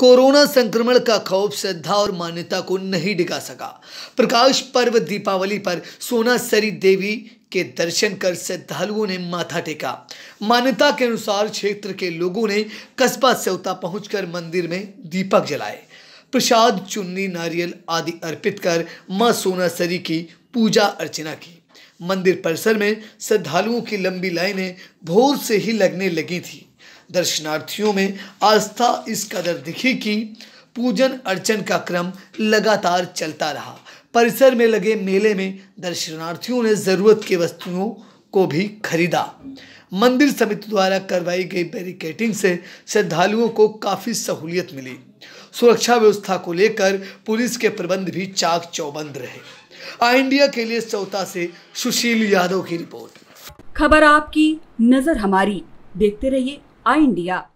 corona संक्रमण का खौफ श्रद्धा और मान्यता को नहीं डिगा सका प्रकाश पर्व दीपावली पर सोना सरी देवी के दर्शन कर श्रद्धालुओं ने माथा टेका मान्यता के अनुसार क्षेत्र के लोगों ने कस्बा सेवता पहुंचकर मंदिर में दीपक जलाए प्रसाद चुन्नी नारियल आदि अर्पित कर मां सोनासरी की पूजा अर्चना की मंदिर परिसर में श्रद्धालुओं की लंबी लाइनें भोर से ही लगने लगी थी दर्शनार्थियों में आस्था इस कदर दिखी कि पूजन अर्चन का क्रम लगातार चलता रहा परिसर में लगे मेले में दर्शनार्थियों ने ज़रूरत की वस्तुओं को भी खरीदा मंदिर समिति द्वारा करवाई गई बैरिकेटिंग से श्रद्धालुओं को काफ़ी सहूलियत मिली सुरक्षा व्यवस्था को लेकर पुलिस के प्रबंध भी चाक चौबंद रहे आई इंडिया के लिए चौथा से सुशील यादव की रिपोर्ट खबर आपकी नजर हमारी देखते रहिए India